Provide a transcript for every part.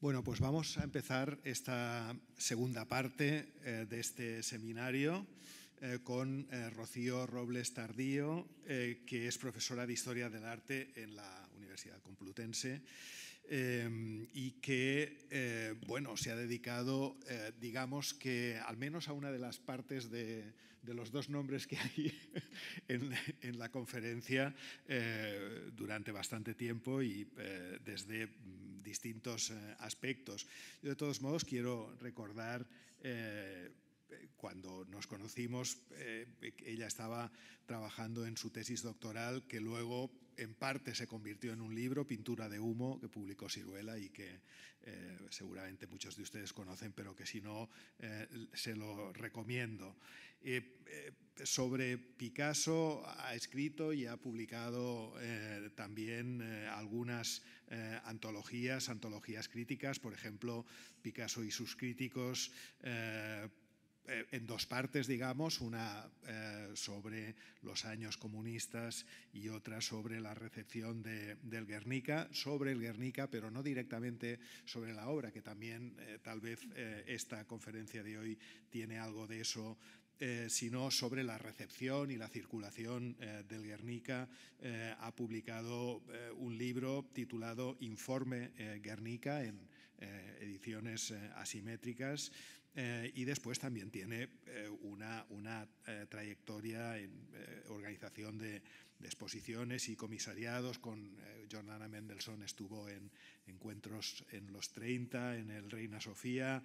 Bueno, pues vamos a empezar esta segunda parte eh, de este seminario eh, con eh, Rocío Robles Tardío, que es profesora de Historia del Arte en la Universidad Complutense Em, y que, eh, bueno, se ha dedicado, eh, digamos que al menos a una de las partes de, los dos nombres que hay en, la conferencia eh, durante bastante tiempo y desde mm, distintos aspectos. Yo de todos modos quiero recordar cuando nos conocimos, eh, ella estaba trabajando en su tesis doctoral, que luego en parte se convirtió en un libro, Pintura de Humo, que publicó Ciruela y que eh, seguramente muchos de ustedes conocen, pero que si no, eh, se lo recomiendo. Eh, sobre Picasso ha escrito y ha publicado también algunas antologías, antologías críticas, por ejemplo, Picasso y sus críticos eh, en dos partes, digamos, una eh, sobre los años comunistas y otra sobre la recepción de, del Guernica, sobre el Guernica, pero no directamente sobre la obra, que también eh, tal vez esta conferencia de hoy tiene algo de eso. sino sobre la recepción y la circulación del Guernica. ha publicado un libro titulado Informe Guernica en ediciones asimétricas eh, y después también tiene eh, una, eh, trayectoria en organización de, exposiciones y comisariados. Con Jordana Mendelssohn estuvo en encuentros en los 30, en el Reina Sofía.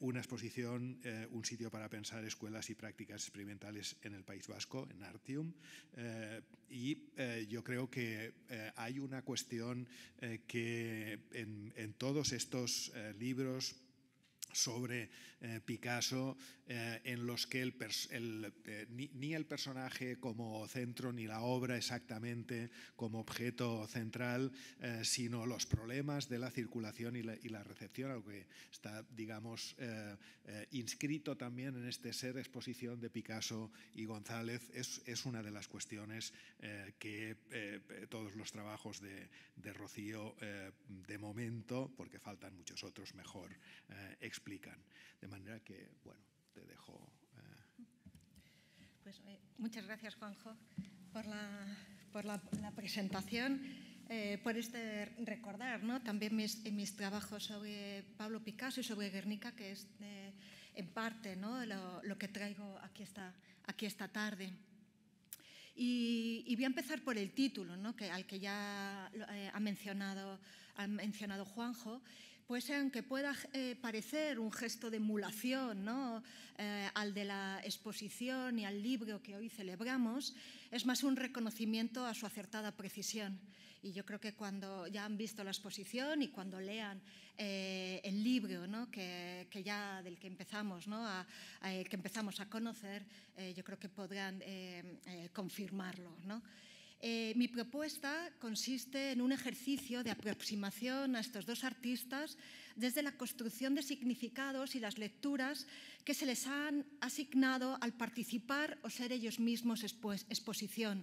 una exposición, un sitio para pensar escuelas y prácticas experimentales en el País Vasco, en Artium. y yo creo que hay una cuestión que en, en, todos estos libros sobre eh, Picasso eh, en los que el eh, ni, el personaje como centro ni la obra exactamente como objeto central, sino los problemas de la circulación y la, recepción, algo que está, digamos, inscrito también en este ser exposición de Picasso y González, es, una de las cuestiones que todos los trabajos de, Rocío, de momento, porque faltan muchos otros, mejor de manera que, bueno, te dejo. Eh. Pues, eh, muchas gracias, Juanjo, por la, presentación. Eh, por este recordar también mis, mis, trabajos sobre Pablo Picasso y sobre Guernica, que es en parte ¿no? lo, que traigo aquí esta, aquí esta tarde. Y, voy a empezar por el título, ¿no? que, al que ya ha, mencionado, ha mencionado Juanjo, pues aunque pueda eh, parecer un gesto de emulación eh, al de la exposición y al libro que hoy celebramos, es más un reconocimiento a su acertada precisión. Y yo creo que cuando ya han visto la exposición y cuando lean eh, el libro ¿no? que, ya del que empezamos, a, que empezamos a conocer, yo creo que podrán confirmarlo. ¿no? Eh, mi propuesta consiste en un ejercicio de aproximación a estos dos artistas desde la construcción de significados y las lecturas que se les han asignado al participar o ser ellos mismos exposición.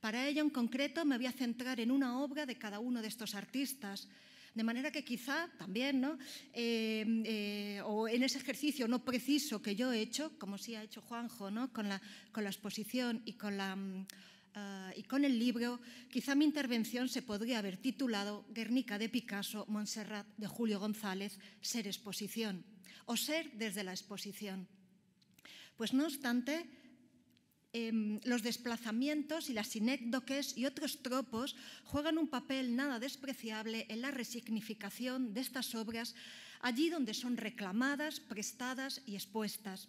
Para ello, en concreto, me voy a centrar en una obra de cada uno de estos artistas, de manera que quizá también, ¿no? Eh, eh, o en ese ejercicio no preciso que yo he hecho, como sí ha hecho Juanjo, ¿no? con, la, con la exposición y con la mm, Ah, y con el libro, quizá mi intervención se podría haber titulado Guernica de Picasso, Montserrat de Julio González, Ser Exposición, o Ser desde la Exposición. Pues no obstante, em, los desplazamientos y las inécdoques y otros tropos juegan un papel nada despreciable en la resignificación de estas obras allí donde son reclamadas, prestadas y expuestas.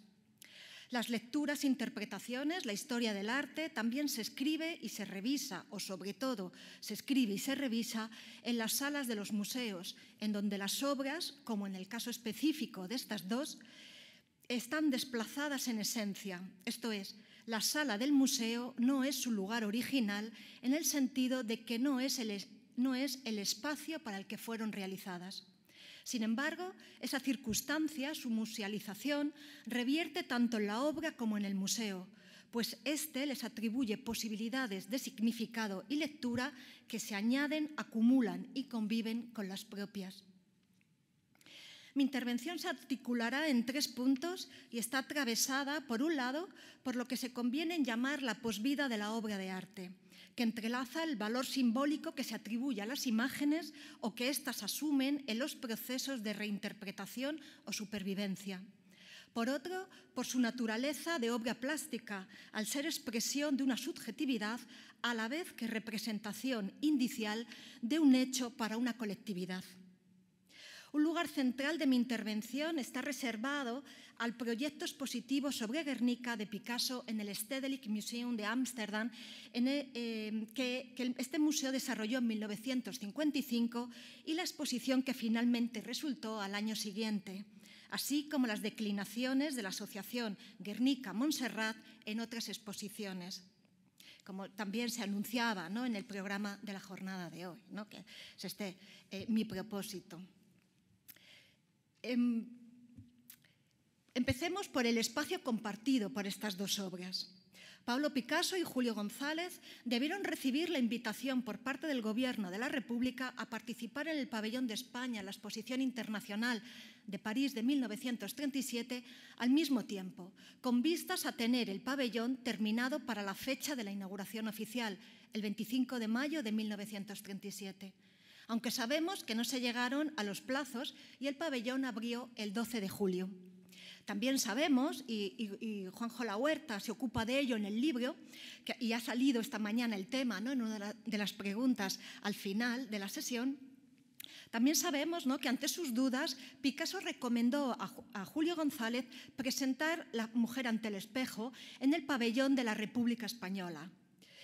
Las lecturas, interpretaciones, la historia del arte también se escribe y se revisa, o sobre todo se escribe y se revisa en las salas de los museos, en donde las obras, como en el caso específico de estas dos, están desplazadas en esencia, esto es, la sala del museo no es su lugar original en el sentido de que no es el, no es el espacio para el que fueron realizadas. Sin embargo, esa circunstancia, su musealización, revierte tanto en la obra como en el museo, pues éste les atribuye posibilidades de significado y lectura que se añaden, acumulan y conviven con las propias. Mi intervención se articulará en tres puntos y está atravesada, por un lado, por lo que se conviene en llamar la posvida de la obra de arte que entrelaza el valor simbólico que se atribuye a las imágenes o que éstas asumen en los procesos de reinterpretación o supervivencia. Por otro, por su naturaleza de obra plástica, al ser expresión de una subjetividad a la vez que representación indicial de un hecho para una colectividad. Un lugar central de mi intervención está reservado al proyecto expositivo sobre Guernica de Picasso en el Stedelijk Museum de Ámsterdam, eh, que, este museo desarrolló en 1955 y la exposición que finalmente resultó al año siguiente así como las declinaciones de la Asociación Guernica-Montserrat en otras exposiciones, como también se anunciaba ¿no? en el programa de la jornada de hoy, ¿no? que es este eh, mi propósito. Em, empecemos por el espacio compartido por estas dos obras. Pablo Picasso y Julio González debieron recibir la invitación por parte del Gobierno de la República a participar en el Pabellón de España, en la Exposición Internacional de París de 1937, al mismo tiempo, con vistas a tener el pabellón terminado para la fecha de la inauguración oficial, el 25 de mayo de 1937 aunque sabemos que no se llegaron a los plazos y el pabellón abrió el 12 de julio. También sabemos, y, Juanjo La Huerta se ocupa de ello en el libro, y ha salido esta mañana el tema en una de, las preguntas al final de la sesión, también sabemos que ante sus dudas Picasso recomendó a, a Julio González presentar La mujer ante el espejo en el pabellón de la República Española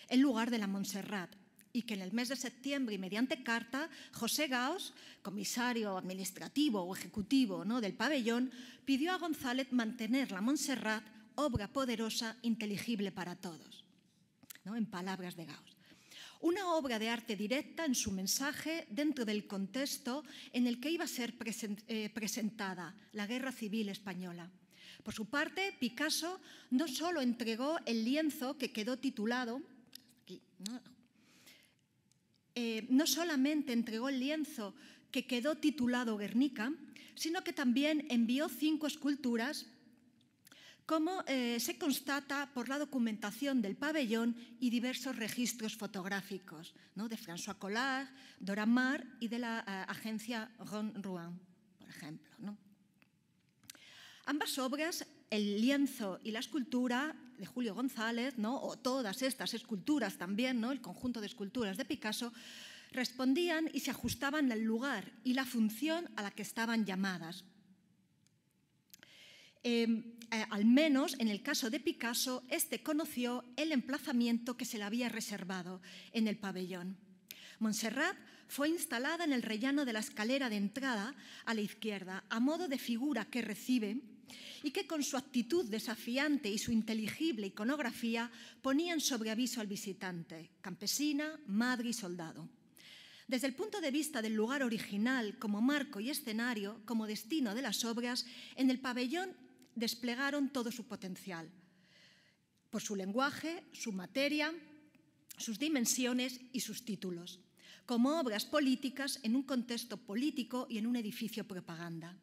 en lugar de la Montserrat, y que en el mes de septiembre y mediante carta, José Gaos, comisario administrativo o ejecutivo ¿no? del pabellón, pidió a González mantener la Montserrat, obra poderosa, inteligible para todos, ¿no? en palabras de Gaos. Una obra de arte directa en su mensaje dentro del contexto en el que iba a ser eh, presentada la Guerra Civil Española. Por su parte, Picasso no solo entregó el lienzo que quedó titulado, eh, no solamente entregó el lienzo que quedó titulado Guernica, sino que también envió cinco esculturas, como eh, se constata por la documentación del pabellón y diversos registros fotográficos ¿no? de François Collard, Dora Mar y de la eh, agencia Ron Rouen, por ejemplo. ¿no? Ambas obras, el lienzo y la escultura, de Julio González, ¿no? o todas estas esculturas también, ¿no? el conjunto de esculturas de Picasso, respondían y se ajustaban al lugar y la función a la que estaban llamadas. Em, eh, al menos en el caso de Picasso, este conoció el emplazamiento que se le había reservado en el pabellón. Montserrat fue instalada en el rellano de la escalera de entrada a la izquierda, a modo de figura que recibe y que con su actitud desafiante y su inteligible iconografía ponían sobre aviso al visitante, campesina, madre y soldado. Desde el punto de vista del lugar original, como marco y escenario, como destino de las obras, en el pabellón desplegaron todo su potencial, por su lenguaje, su materia, sus dimensiones y sus títulos, como obras políticas en un contexto político y en un edificio propaganda.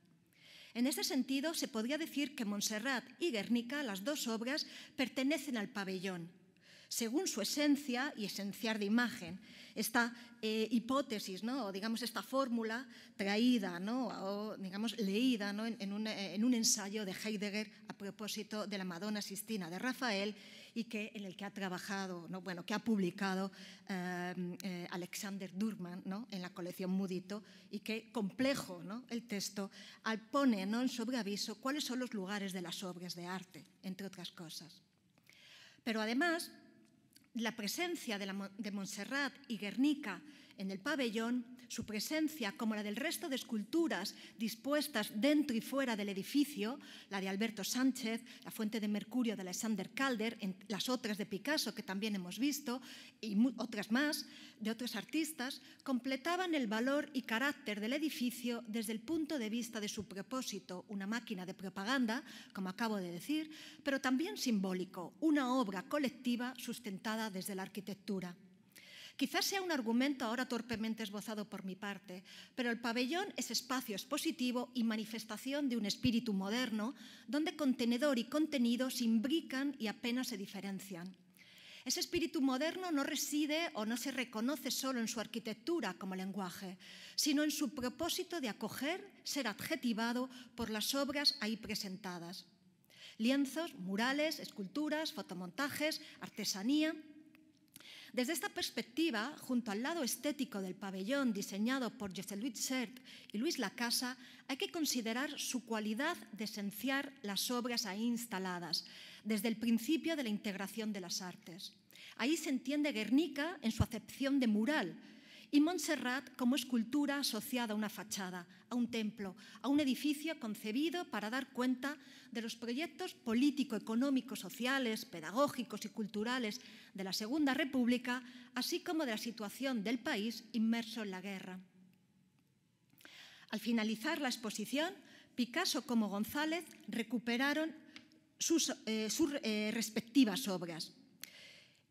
En este sentido, se podría decir que Montserrat y Guernica, las dos obras, pertenecen al pabellón, según su esencia y esencial de imagen. Esta eh, hipótesis, ¿no? digamos esta fórmula traída, ¿no? o digamos leída un, eh, en, un, ensayo de Heidegger a propósito de la Madonna Sistina de Rafael y que, en el que ha trabajado, bueno, que ha publicado em, eh, Alexander Durman ¿no? en la colección Mudito y que complejo el texto al pone ¿no? en sobreaviso cuáles son los lugares de las obras de arte, entre otras cosas. Pero además, la presencia de, la, de Montserrat y Guernica en el pabellón, su presencia, como la del resto de esculturas dispuestas dentro y fuera del edificio, la de Alberto Sánchez, la Fuente de Mercurio de Alexander Calder, las otras de Picasso que también hemos visto, y otras más de otros artistas, completaban el valor y carácter del edificio desde el punto de vista de su propósito, una máquina de propaganda, como acabo de decir, pero también simbólico, una obra colectiva sustentada desde la arquitectura. Quizás sea un argumento ahora torpemente esbozado por mi parte, pero el pabellón es espacio expositivo y manifestación de un espíritu moderno donde contenedor y contenido se imbrican y apenas se diferencian. Ese espíritu moderno no reside o no se reconoce solo en su arquitectura como lenguaje, sino en su propósito de acoger, ser adjetivado por las obras ahí presentadas. Lienzos, murales, esculturas, fotomontajes, artesanía, desde esta perspectiva, junto al lado estético del pabellón diseñado por José Luis Sert y Luis Lacasa, hay que considerar su cualidad de esenciar las obras ahí instaladas, desde el principio de la integración de las artes. Ahí se entiende Guernica en su acepción de mural, y Montserrat como escultura asociada a una fachada, a un templo, a un edificio concebido para dar cuenta de los proyectos político, económicos, sociales, pedagógicos y culturales de la Segunda República, así como de la situación del país inmerso en la guerra. Al finalizar la exposición, Picasso como González recuperaron sus, eh, eh, respectivas obras.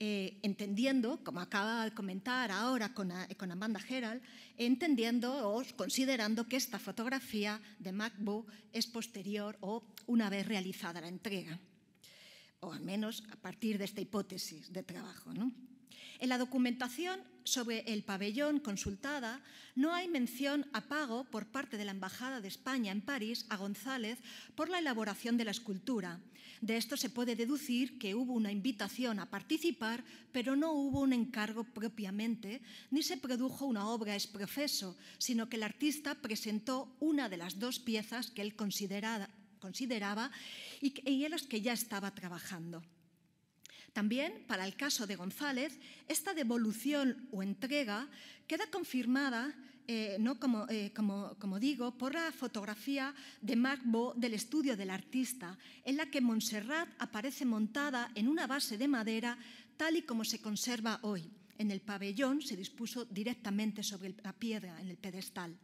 Eh, entendiendo, como acaba de comentar ahora eh, con, Amanda Gerald, entendiendo o considerando que esta fotografía de MacBook es posterior o una vez realizada la entrega, o al menos a partir de esta hipótesis de trabajo. ¿no? En la documentación sobre el pabellón consultada no hay mención a pago por parte de la Embajada de España en París a González por la elaboración de la escultura. De esto se puede deducir que hubo una invitación a participar, pero no hubo un encargo propiamente, ni se produjo una obra ex profeso, sino que el artista presentó una de las dos piezas que él consideraba y en las que ya estaba trabajando. También, para el caso de González, esta devolución o entrega queda confirmada, eh, ¿no? Eh, como, como, digo, por la fotografía de Marc Bo del estudio del artista, en la que Montserrat aparece montada en una base de madera tal y como se conserva hoy. En el pabellón se dispuso directamente sobre la piedra, en el pedestal.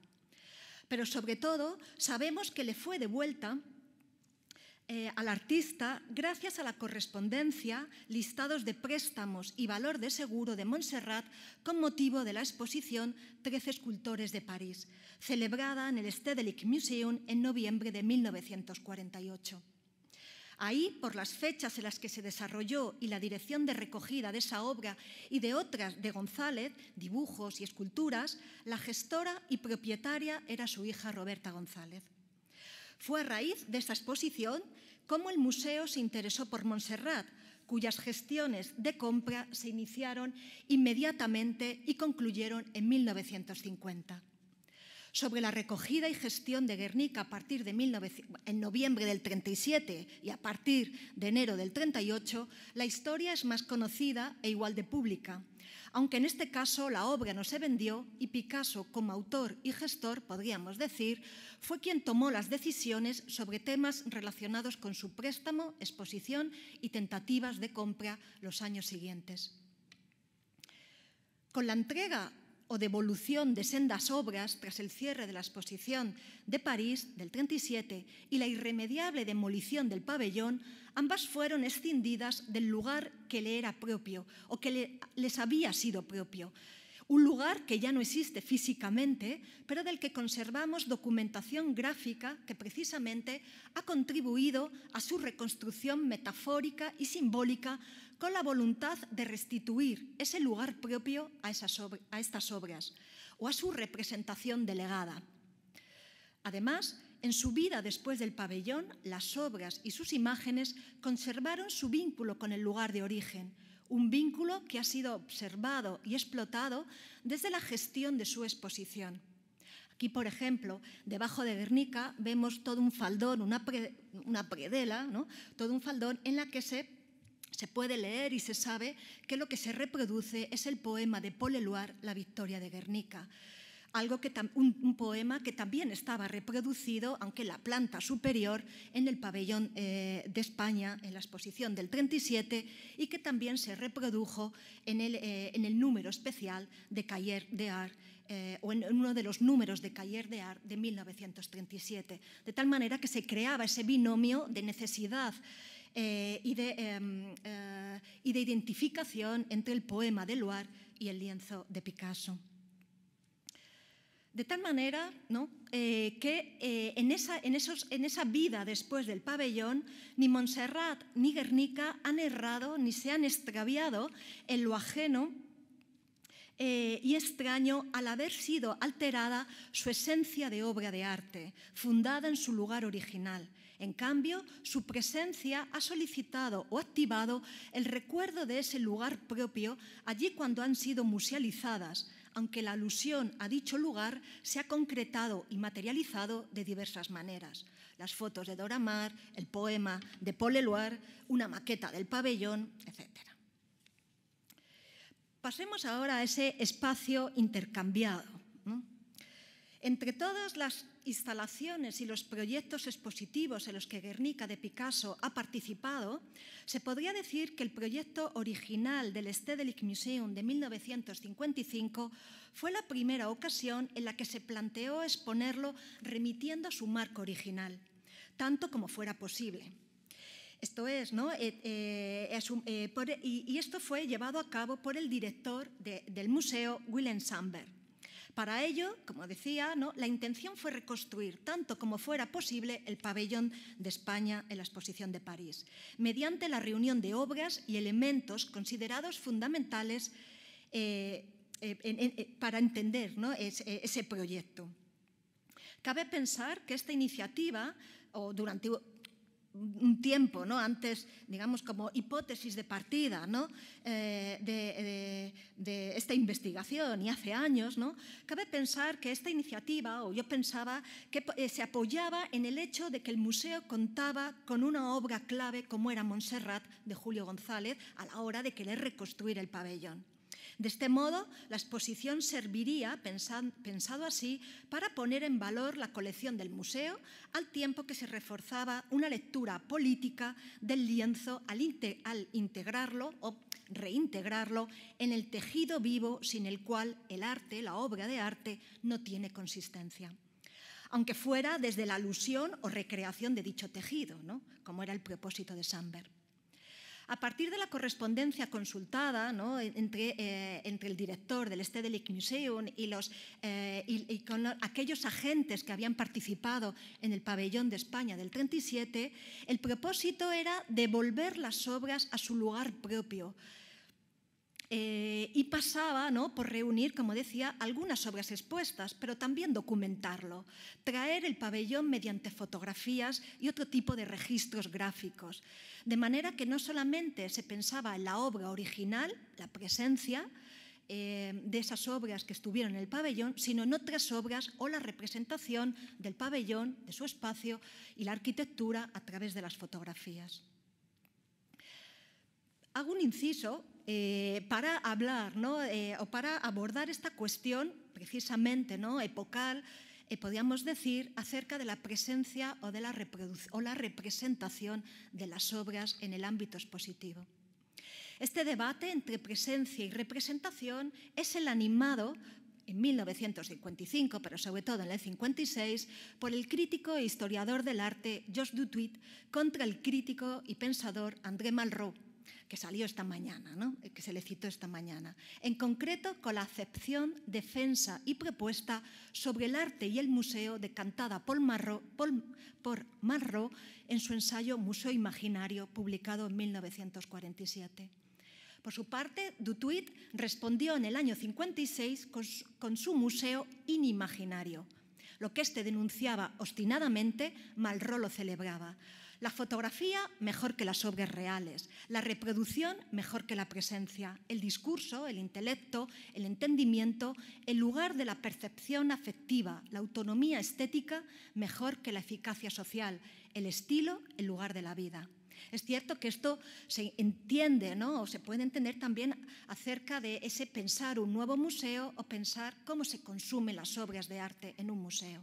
Pero sobre todo, sabemos que le fue devuelta eh, al artista gracias a la correspondencia, listados de préstamos y valor de seguro de Montserrat con motivo de la exposición Trece escultores de París, celebrada en el Stedelijk Museum en noviembre de 1948. Ahí, por las fechas en las que se desarrolló y la dirección de recogida de esa obra y de otras de González, dibujos y esculturas, la gestora y propietaria era su hija Roberta González. Fue a raíz de esta exposición como el museo se interesó por Montserrat, cuyas gestiones de compra se iniciaron inmediatamente y concluyeron en 1950. Sobre la recogida y gestión de Guernica a partir de en noviembre del 37 y a partir de enero del 38, la historia es más conocida e igual de pública aunque en este caso la obra no se vendió y Picasso, como autor y gestor, podríamos decir, fue quien tomó las decisiones sobre temas relacionados con su préstamo, exposición y tentativas de compra los años siguientes. Con la entrega o devolución de sendas obras tras el cierre de la exposición de París del 37 y la irremediable demolición del pabellón, ambas fueron escindidas del lugar que le era propio o que les había sido propio, un lugar que ya no existe físicamente, pero del que conservamos documentación gráfica que precisamente ha contribuido a su reconstrucción metafórica y simbólica con la voluntad de restituir ese lugar propio a, a estas obras o a su representación delegada. Además, en su vida después del pabellón, las obras y sus imágenes conservaron su vínculo con el lugar de origen, un vínculo que ha sido observado y explotado desde la gestión de su exposición. Aquí, por ejemplo, debajo de Guernica vemos todo un faldón, una, predela, todo un faldón en la que se se puede leer y se sabe que lo que se reproduce es el poema de Paul Eluard, La victoria de Guernica algo que un, poema que también estaba reproducido, aunque en la planta superior, en el pabellón eh, de España, en la exposición del 37, y que también se reprodujo en el, eh, número especial de Cayer de eh, o en, uno de los números de Cayer de Art de 1937. De tal manera que se creaba ese binomio de necesidad y, de, em, y de identificación entre el poema de Loire y el lienzo de Picasso. De tal manera eh, que eh, en, esa, vida después del pabellón, ni Montserrat ni Guernica han errado ni se han extraviado en lo ajeno eh, y extraño al haber sido alterada su esencia de obra de arte, fundada en su lugar original. En cambio, su presencia ha solicitado o activado el recuerdo de ese lugar propio allí cuando han sido musealizadas aunque la alusión a dicho lugar se ha concretado y materializado de diversas maneras. Las fotos de Dora Maar, el poema de Paul Eluard, una maqueta del pabellón, etc. Pasemos ahora a ese espacio intercambiado entre todas las instalaciones y los proyectos expositivos en los que Guernica de Picasso ha participado, se podría decir que el proyecto original del Stedelijk Museum de 1955 fue la primera ocasión en la que se planteó exponerlo remitiendo a su marco original, tanto como fuera posible. Esto es, eh, eh, eh, y, esto fue llevado a cabo por el director del museo, Willem Sandberg. Para ello, como decía, la intención fue reconstruir tanto como fuera posible el pabellón de España en la exposición de París, mediante la reunión de obras y elementos considerados fundamentales eh, eh, eh, para entender ese proyecto. Cabe pensar que esta iniciativa, o durante un tiempo, ¿no? antes, digamos, como hipótesis de partida ¿no? Eh, de, esta investigación y hace años, ¿no? cabe pensar que esta iniciativa, o yo pensaba, que eh, se apoyaba en el hecho de que el museo contaba con una obra clave como era Montserrat de Julio González a la hora de querer reconstruir el pabellón. De este modo, la exposición serviría, pensado así, para poner en valor la colección del museo al tiempo que se reforzaba una lectura política del lienzo al, integrarlo o reintegrarlo en el tejido vivo sin el cual el arte, la obra de arte, no tiene consistencia aunque fuera desde la alusión o recreación de dicho tejido, ¿no? como era el propósito de Sandberg. A partir de la correspondencia consultada eh, entre, el director del Stedelijk Museum y, eh, aquellos agentes que habían participado en el pabellón de España del 37, el propósito era devolver las obras a su lugar propio, eh, y pasaba por reunir, como decía, algunas obras expuestas, pero también documentarlo, traer el pabellón mediante fotografías y otro tipo de registros gráficos, de manera que no solamente se pensaba en la obra original, la presencia, eh, de esas obras que estuvieron en el pabellón, sino en otras obras o la representación del pabellón, de su espacio y la arquitectura a través de las fotografías. Hago un inciso eh, para hablar eh, o para abordar esta cuestión precisamente ¿no? epocal, eh, podríamos decir, acerca de la presencia o, de la representación de las obras en el ámbito expositivo. Este debate entre presencia y representación es el animado en 1955, pero sobre todo en el 56, por el crítico e historiador del arte Georges Dutuit contra el crítico y pensador André Malraux que salió esta mañana, ¿no? Eh, que se le citó esta mañana. En concreto, con la acepción, defensa y propuesta sobre el arte y el museo decantada por Marro, por, en su ensayo Museo Imaginario, publicado en 1947. Por su parte, Dutuit respondió en el año 56 con su, museo inimaginario. Lo que éste denunciaba obstinadamente, malro lo celebraba. La fotografía mejor que las obras reales, la reproducción mejor que la presencia, el discurso, el intelecto, el entendimiento, el lugar de la percepción afectiva, la autonomía estética mejor que la eficacia social, el estilo, el lugar de la vida. Es cierto que esto se entiende, ¿no? O se puede entender también acerca de ese pensar un nuevo museo o pensar cómo se consumen las obras de arte en un museo.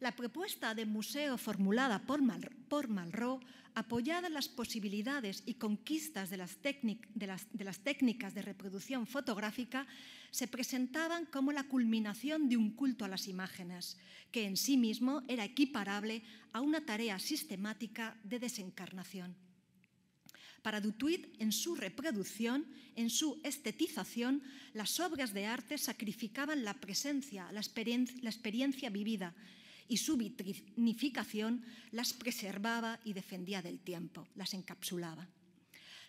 La propuesta de museo formulada por, Malraux, apoyada en las posibilidades y conquistas de las, técnicas de reproducción fotográfica, se presentaban como la culminación de un culto a las imágenes, que en sí mismo era equiparable a una tarea sistemática de desencarnación. Para Dutuit, en su reproducción, en su estetización, las obras de arte sacrificaban la presencia, la experiencia vivida, y su vitrinificación las preservaba y defendía del tiempo, las encapsulaba.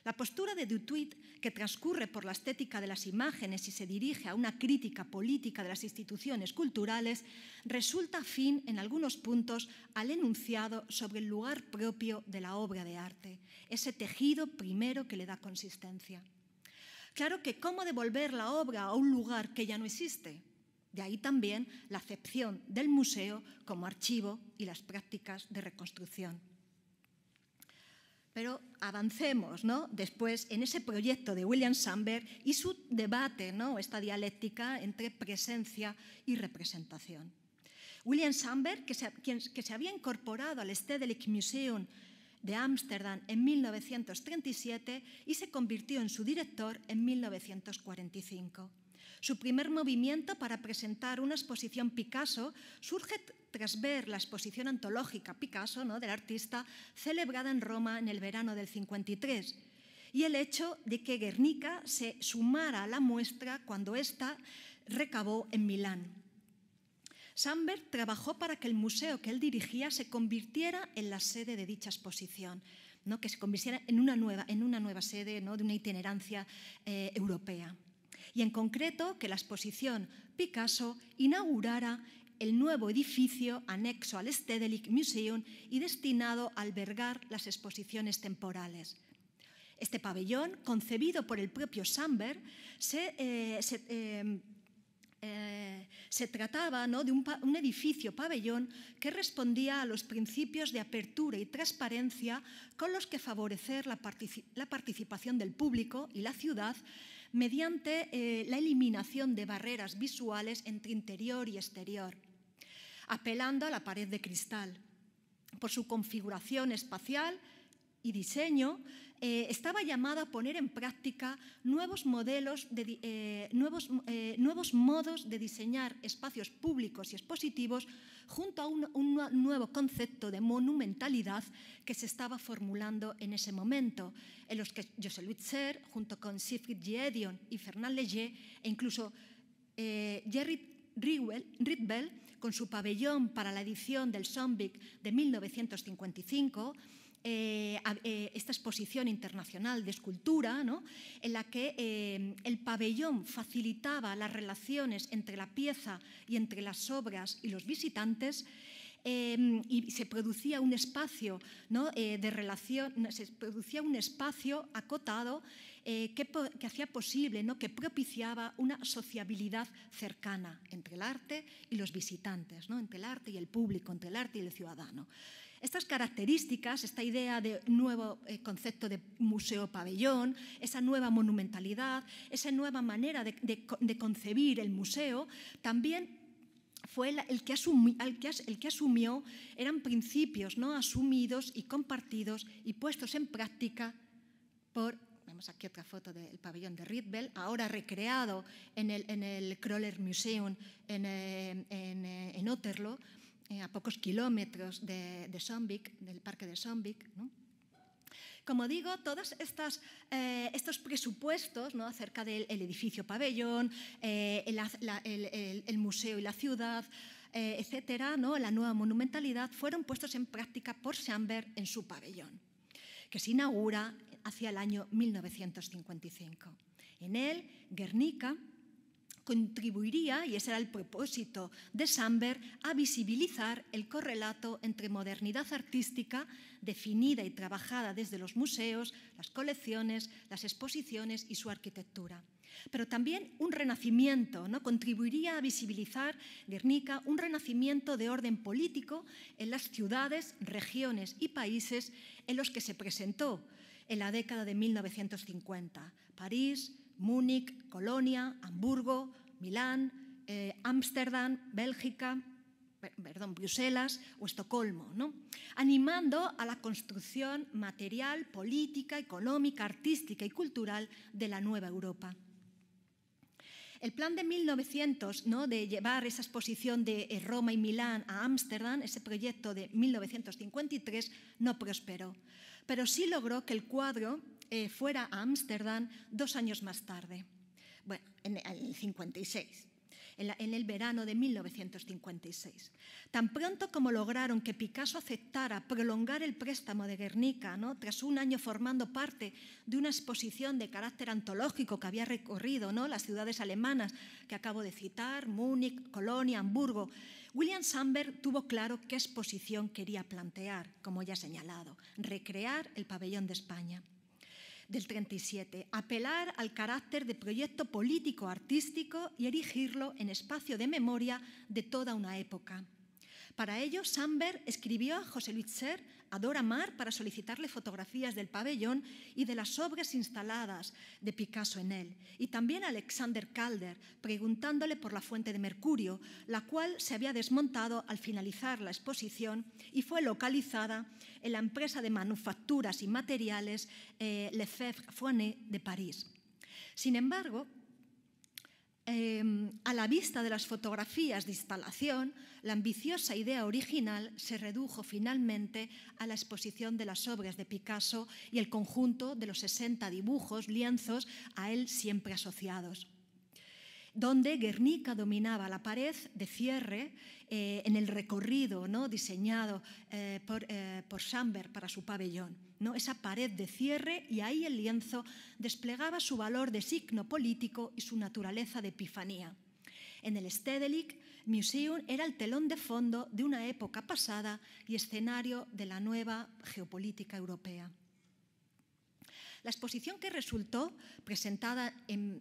La postura de Dutuit, que transcurre por la estética de las imágenes y se dirige a una crítica política de las instituciones culturales, resulta afín en algunos puntos al enunciado sobre el lugar propio de la obra de arte, ese tejido primero que le da consistencia. Claro que cómo devolver la obra a un lugar que ya no existe, de ahí también la acepción del museo como archivo y las prácticas de reconstrucción. Pero avancemos ¿no? después en ese proyecto de William Sandberg y su debate, ¿no? esta dialéctica entre presencia y representación. William Sandberg, que que se había incorporado al Stedelijk Museum de Ámsterdam en 1937 y se convirtió en su director en 1945. Su primer movimiento para presentar una exposición Picasso surge tras ver la exposición antológica Picasso ¿no? del artista celebrada en Roma en el verano del 53 y el hecho de que Guernica se sumara a la muestra cuando ésta recabó en Milán. Sandberg trabajó para que el museo que él dirigía se convirtiera en la sede de dicha exposición, ¿no? que se convirtiera en una nueva, en una nueva sede ¿no? de una itinerancia eh, europea y en concreto que la exposición Picasso inaugurara el nuevo edificio anexo al Stedelijk Museum y destinado a albergar las exposiciones temporales. Este pabellón, concebido por el propio Samberg, eh, eh, eh, se, trataba ¿no? de un, edificio pabellón que respondía a los principios de apertura y transparencia con los que favorecer la participación del público y la ciudad mediante eh, la eliminación de barreras visuales entre interior y exterior, apelando a la pared de cristal. Por su configuración espacial y diseño, eh, estaba llamada a poner en práctica nuevos modelos, de, eh, nuevos, eh, nuevos modos de diseñar espacios públicos y expositivos junto a un, nuevo concepto de monumentalidad que se estaba formulando en ese momento, en los que José Luis Ser, junto con Siegfried Giedion y Fernand Léger, e incluso Jerry Ritbell, con su pabellón para la edición del Songbook de 1955, eh, eh, esta exposición internacional de escultura, ¿no? en la que eh, el pabellón facilitaba las relaciones entre la pieza y entre las obras y los visitantes. y se producía un espacio de relación, se producía un espacio acotado que, que hacía posible, ¿no? que propiciaba una sociabilidad cercana entre el arte y los visitantes, ¿no? entre el arte y el público, entre el arte y el ciudadano. Estas características, esta idea de nuevo eh, concepto de museo-pabellón, esa nueva monumentalidad, esa nueva manera de, concebir el museo, también fue el que, asumió, eran principios no asumidos y compartidos y puestos en práctica por, vemos aquí otra foto del pabellón de Rietveld, ahora recreado en el, en Kroller Museum en, eh, eh, en, Otterlo, eh, a pocos kilómetros de, de del parque de Sombik. Como digo, todos eh, estos presupuestos ¿no? acerca del edificio pabellón, eh, el, museo y la ciudad, etcétera, ¿no? la nueva monumentalidad, fueron puestos en práctica por Schamberg en su pabellón, que se inaugura hacia el año 1955. En él, Guernica contribuiría, y ese era el propósito de Samberg, a visibilizar el correlato entre modernidad artística, definida y trabajada desde los museos, las colecciones, las exposiciones y su arquitectura. Pero también un renacimiento, ¿no? Contribuiría a visibilizar Guernica un renacimiento de orden político en las ciudades, regiones y países en los que se presentó en la década de 1950. París, Múnich, Colonia, Hamburgo, Milán, eh, Ámsterdam, Bélgica, perdón, Bruselas o Estocolmo, ¿no? animando a la construcción material, política, económica, artística y cultural de la nueva Europa. El plan de 1900 ¿no? de llevar esa exposición de eh, Roma y Milán a Ámsterdam, ese proyecto de 1953, no prosperó, pero sí logró que el cuadro eh, fuera a Ámsterdam dos años más tarde, en el 56, en, el verano de 1956. Tan pronto como lograron que Picasso aceptara prolongar el préstamo de Guernica, ¿no? tras un año formando parte de una exposición de carácter antológico que había recorrido ¿no? las ciudades alemanas que acabo de citar, Múnich, Colonia, Hamburgo, William Sandberg tuvo claro qué exposición quería plantear, como ya he señalado, recrear el pabellón de España del 37, apelar al carácter de proyecto político-artístico y erigirlo en espacio de memoria de toda una época. Para ello, Samberg escribió a José Luis a Dora Mar, para solicitarle fotografías del pabellón y de las obras instaladas de Picasso en él, y también a Alexander Calder, preguntándole por la fuente de mercurio, la cual se había desmontado al finalizar la exposición y fue localizada en la empresa de manufacturas y materiales eh, lefebvre de París. Sin embargo, Em, a la vista de las fotografías de instalación, la ambiciosa idea original se redujo finalmente a la exposición de las obras de Picasso y el conjunto de los 60 dibujos, lienzos a él siempre asociados donde Guernica dominaba la pared de cierre eh, en el recorrido ¿no? diseñado eh, por, eh, para su pabellón. ¿no? esa pared de cierre y ahí el lienzo desplegaba su valor de signo político y su naturaleza de epifanía. En el Stedelijk Museum era el telón de fondo de una época pasada y escenario de la nueva geopolítica europea. La exposición que resultó, presentada en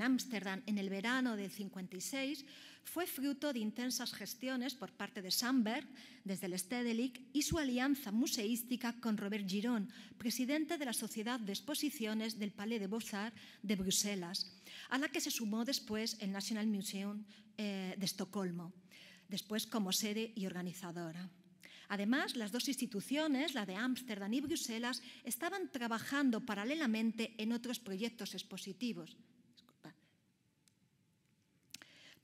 Ámsterdam en, en, el verano del 56, fue fruto de intensas gestiones por parte de Sandberg desde el Stedelijk y su alianza museística con Robert Girón, presidente de la Sociedad de Exposiciones del Palais de Beaux-Arts de Bruselas, a la que se sumó después el National Museum eh, de Estocolmo, después como sede y organizadora. Además, las dos instituciones, la de Ámsterdam y Bruselas, estaban trabajando paralelamente en otros proyectos expositivos,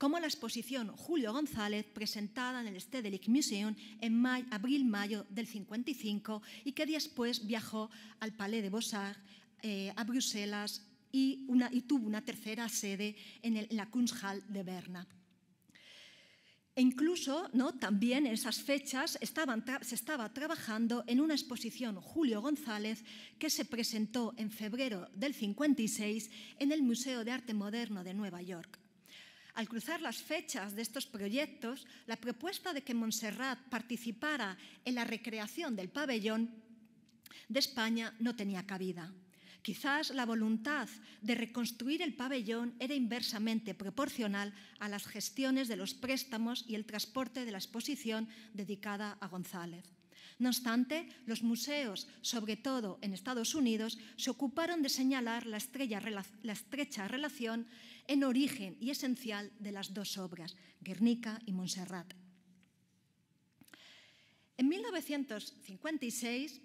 como la exposición Julio González presentada en el Stedelijk Museum en abril-mayo del 55 y que después viajó al Palais de Beaux-Arts, eh, a Bruselas y, una, y, tuvo una tercera sede en, el, la Kunsthalle de Berna. E incluso ¿no? también en esas fechas se estaba trabajando en una exposición Julio González que se presentó en febrero del 56 en el Museo de Arte Moderno de Nueva York. Al cruzar las fechas de estos proyectos, la propuesta de que Montserrat participara en la recreación del pabellón de España no tenía cabida. Quizás la voluntad de reconstruir el pabellón era inversamente proporcional a las gestiones de los préstamos y el transporte de la exposición dedicada a González. No obstante, los museos, sobre todo en Estados Unidos, se ocuparon de señalar la, estrecha relación en origen y esencial de las dos obras, Guernica y Montserrat. En 1956,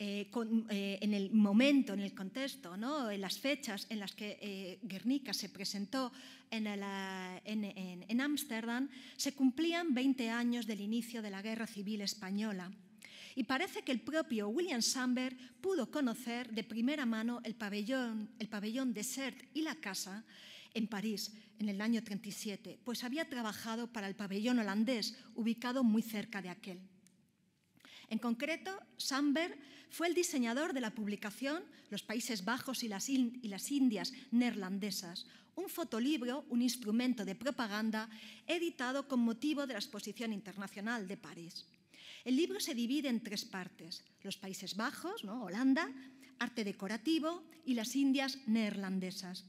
eh, eh, en el momento, en el contexto, en las fechas en las que eh, Guernica se presentó en Ámsterdam, se cumplían 20 años del inicio de la Guerra Civil Española y parece que el propio William Sandberg pudo conocer de primera mano el pabellón, el pabellón Desert y la casa en París en el año 37, pues había trabajado para el pabellón holandés ubicado muy cerca de aquel. En concreto, Sandberg fue el diseñador de la publicación Los Países Bajos y las Indias Neerlandesas, un fotolibro, un instrumento de propaganda editado con motivo de la Exposición Internacional de París. El libro se divide en tres partes, los Países Bajos, Holanda, arte decorativo y las Indias neerlandesas.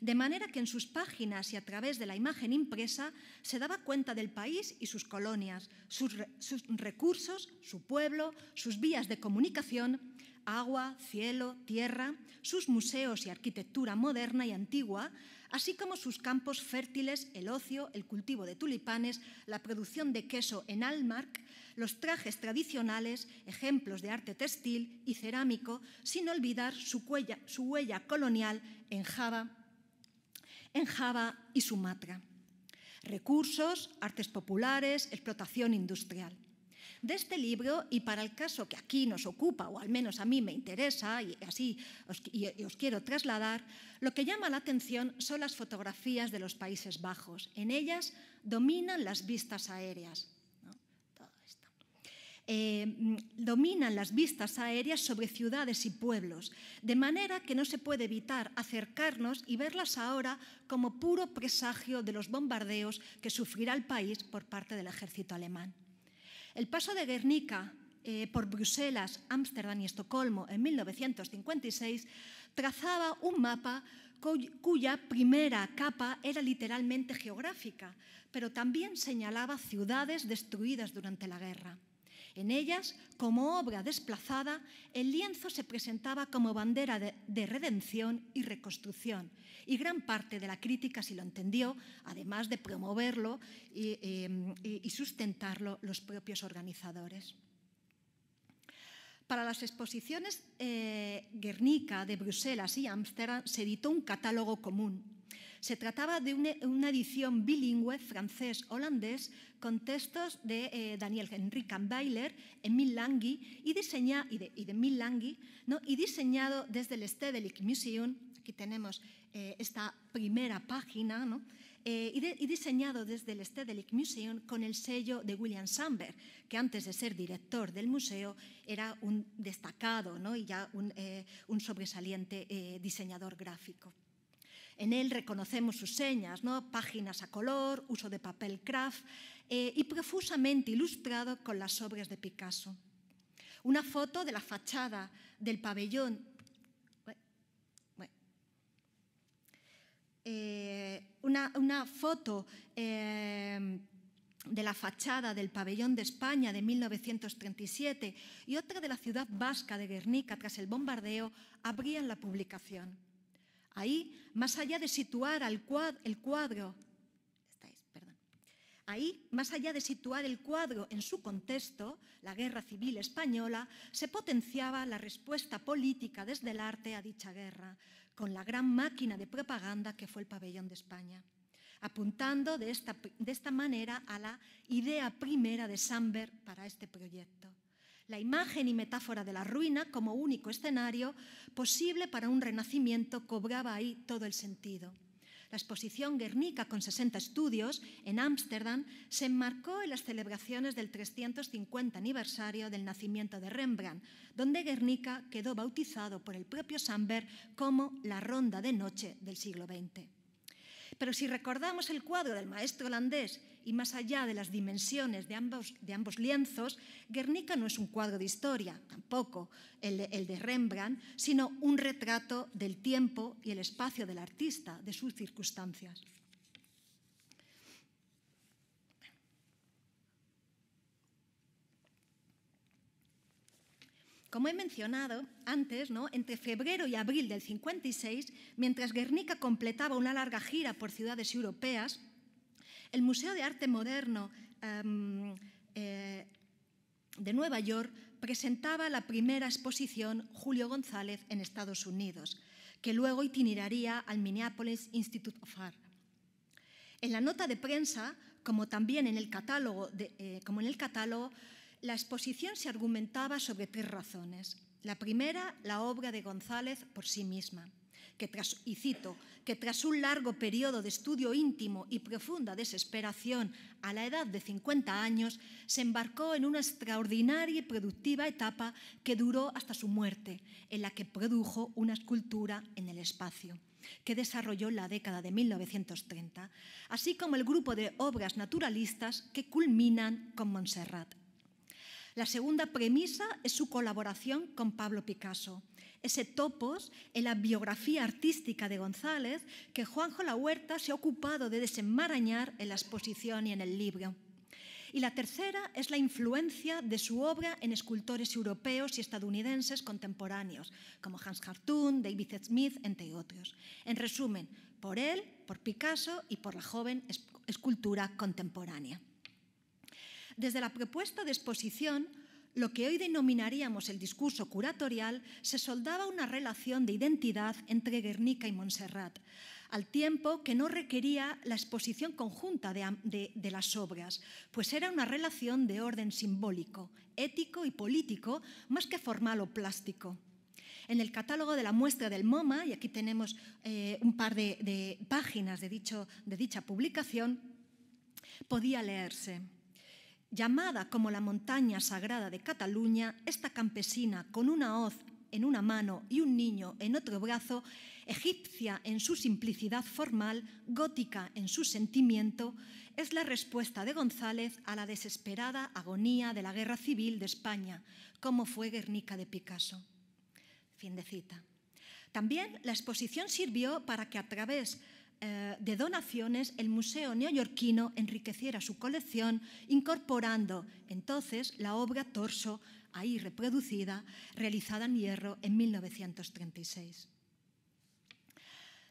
De manera que en sus páginas y a través de la imagen impresa se daba cuenta del país y sus colonias, sus, sus recursos, su pueblo, sus vías de comunicación, agua, cielo, tierra, sus museos y arquitectura moderna y antigua, así como sus campos fértiles, el ocio, el cultivo de tulipanes, la producción de queso en Almark, los trajes tradicionales, ejemplos de arte textil y cerámico, sin olvidar su huella, colonial en Java, en Java y Sumatra. Recursos, artes populares, explotación industrial. De este libro, y para el caso que aquí nos ocupa, o al menos a mí me interesa, y así os, quiero trasladar, lo que llama la atención son las fotografías de los Países Bajos. En ellas dominan las vistas aéreas. Eh, dominan las vistas aéreas sobre ciudades y pueblos, de manera que no se puede evitar acercarnos y verlas ahora como puro presagio de los bombardeos que sufrirá el país por parte del ejército alemán. El paso de Guernica eh, por Bruselas, Ámsterdam y Estocolmo en 1956 trazaba un mapa cuya primera capa era literalmente geográfica, pero también señalaba ciudades destruidas durante la guerra. En ellas, como obra desplazada, el lienzo se presentaba como bandera de, redención y reconstrucción. Y gran parte de la crítica, si lo entendió, además de promoverlo em, y, sustentarlo los propios organizadores. Para las exposiciones eh, Guernica de Bruselas y Ámsterdam se editó un catálogo común se trataba de una, edición bilingüe francés-holandés con textos de eh, Daniel Henrik van Emil y, y, de, y diseñado desde el Stedelijk Museum. Aquí tenemos esta primera página, y, diseñado desde el Stedelijk Museum con el sello de William Samberg, que antes de ser director del museo era un destacado y ya un, eh, sobresaliente eh, diseñador gráfico. En él reconocemos sus señas, páginas a color, uso de papel craft eh, y profusamente ilustrado con las obras de Picasso. Una foto de la fachada del pabellón eh, una, foto eh, de la fachada del pabellón de España de 1937 y otra de la ciudad vasca de Guernica tras el bombardeo abrían la publicación. Ahí, más allá de situar el cuadro, Ahí, más allá de situar el cuadro en su contexto, la guerra civil española, se potenciaba la respuesta política desde el arte a dicha guerra, con la gran máquina de propaganda que fue el pabellón de España, apuntando de esta, de esta manera a la idea primera de Samberg para este proyecto la imagen y metáfora de la ruina como único escenario posible para un renacimiento cobraba ahí todo el sentido. La exposición Guernica con 60 estudios en Ámsterdam se enmarcó en las celebraciones del 350 aniversario del nacimiento de Rembrandt, donde Guernica quedó bautizado por el propio Samberg como la Ronda de Noche del siglo XX. Pero si recordamos el cuadro del maestro holandés y más allá de las dimensiones de ambos, lienzos, Guernica no es un cuadro de historia, tampoco el de Rembrandt, sino un retrato del tiempo y el espacio del artista, de sus circunstancias. Como he mencionado antes, entre febrero y abril del 56, mientras Guernica completaba una larga gira por ciudades europeas, el Museo de Arte Moderno em, eh, de Nueva York presentaba la primera exposición Julio González en Estados Unidos, que luego itineraría al Minneapolis Institute of Art. En la nota de prensa, como también en el catálogo, eh, como en el catálogo la exposición se argumentaba sobre tres razones. La primera, la obra de González por sí misma, que tras, y cito, que tras un largo periodo de estudio íntimo y profunda desesperación a la edad de 50 años, se embarcó en una extraordinaria y productiva etapa que duró hasta su muerte, en la que produjo una escultura en el espacio que desarrolló la década de 1930, así como el grupo de obras naturalistas que culminan con Montserrat. La segunda premisa es su colaboración con Pablo Picasso. Ese topos en la biografía artística de González que Juanjo La Huerta se ha ocupado de desenmarañar en la exposición y en el libro. Y la tercera es la influencia de su obra en escultores europeos y estadounidenses contemporáneos, como Hans Hartung, David Smith, entre otros. En resumen, por él, por Picasso y por la joven escultura contemporánea. Desde la propuesta de exposición, lo que hoy denominaríamos el discurso curatorial, se soldaba una relación de identidad entre Guernica y Montserrat, al tiempo que no requería la exposición conjunta de, las obras, pues era una relación de orden simbólico, ético y político, más que formal o plástico. En el catálogo de la muestra del MoMA, y aquí tenemos eh, un par de, páginas de dicha publicación, podía leerse. Llamada como la montaña sagrada de Cataluña, esta campesina con una hoz en una mano y un niño en otro brazo, egipcia en su simplicidad formal, gótica en su sentimiento, es la respuesta de González a la desesperada agonía de la guerra civil de España, como fue Guernica de Picasso. Fin de cita. También la exposición sirvió para que a través eh, de donaciones, el Museo Neoyorquino enriqueciera su colección incorporando entonces la obra Torso, ahí reproducida, realizada en hierro en 1936.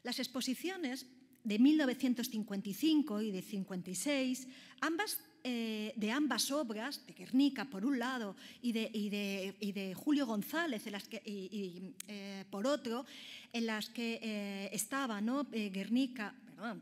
Las exposiciones de 1955 y de 56, ambas, eh, de ambas obras, de Guernica por un lado y de, de, Julio González en las que, eh, por otro, en las que eh, estaba Guernica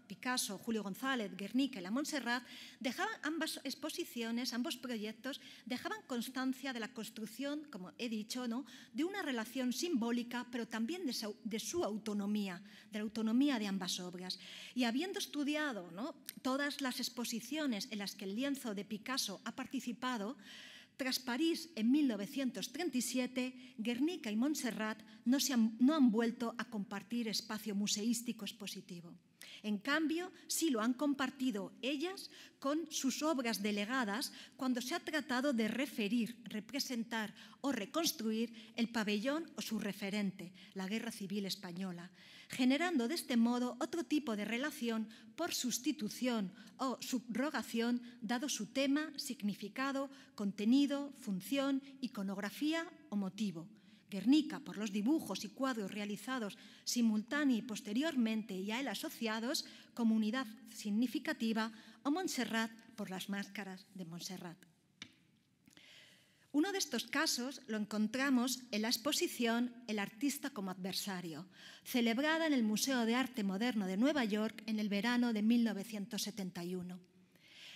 Picasso, Julio González, Guernica y la Montserrat, dejaban ambas exposiciones, ambos proyectos, dejaban constancia de la construcción, como he dicho, ¿no? de una relación simbólica, pero también de su, autonomía, de la autonomía de ambas obras. Y habiendo estudiado todas las exposiciones en las que el lienzo de Picasso ha participado, tras París en 1937, Guernica y Montserrat no, no han vuelto a compartir espacio museístico expositivo. En cambio, sí lo han compartido ellas con sus obras delegadas cuando se ha tratado de referir, representar o reconstruir el pabellón o su referente, la Guerra Civil Española, generando de este modo otro tipo de relación por sustitución o subrogación dado su tema, significado, contenido, función, iconografía o motivo Guernica por los dibujos y cuadros realizados simultáneamente y posteriormente y a él asociados, como unidad significativa, o Montserrat por las máscaras de Montserrat. Uno de estos casos lo encontramos en la exposición El artista como adversario, celebrada en el Museo de Arte Moderno de Nueva York en el verano de 1971.